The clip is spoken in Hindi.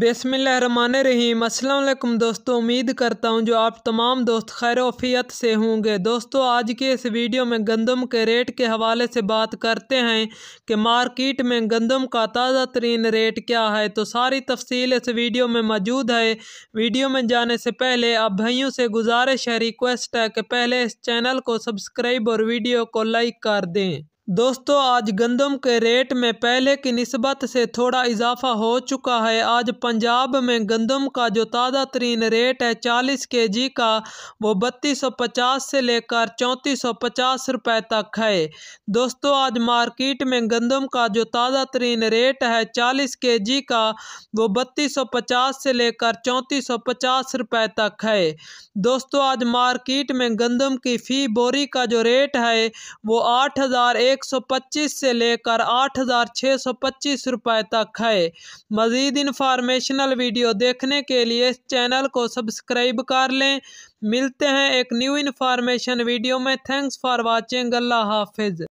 बसमिल रहीम अस्सलाम दोस्तों उम्मीद करता हूँ जो आप तमाम दोस्त खैर से होंगे दोस्तों आज के इस वीडियो में गंदम के रेट के हवाले से बात करते हैं कि मार्केट में गंदम का ताज़ा तरीन रेट क्या है तो सारी तफसील इस वीडियो में मौजूद है वीडियो में जाने से पहले आप भाइयों से गुजारिश है रिक्वेस्ट है कि पहले इस चैनल को सब्सक्राइब और वीडियो को लाइक कर दें दोस्तों आज गंदम के रेट में पहले की नस्बत से थोड़ा इजाफा हो चुका है आज पंजाब में गंदम का जो ताज़ा तरीन रेट है चालीस के जी का वो बत्तीस सौ पचास से लेकर चौंतीस सौ पचास रुपये तक है दोस्तों आज मार्केट में गंदम का जो ताज़ा तरीन रेट है चालीस के जी का वो बत्तीस सौ पचास से लेकर चौंतीस सौ पचास रुपये तक है दोस्तों आज मार्केट में गंदम की फ़ी बोरी का जो रेट है वो आठ हज़ार एक पच्चीस से लेकर 8,625 रुपए तक है मज़ीद इंफॉर्मेशनल वीडियो देखने के लिए इस चैनल को सब्सक्राइब कर लें मिलते हैं एक न्यू इन्फॉर्मेशन वीडियो में थैंक्स फॉर वॉचिंग अल्लाह हाफिज़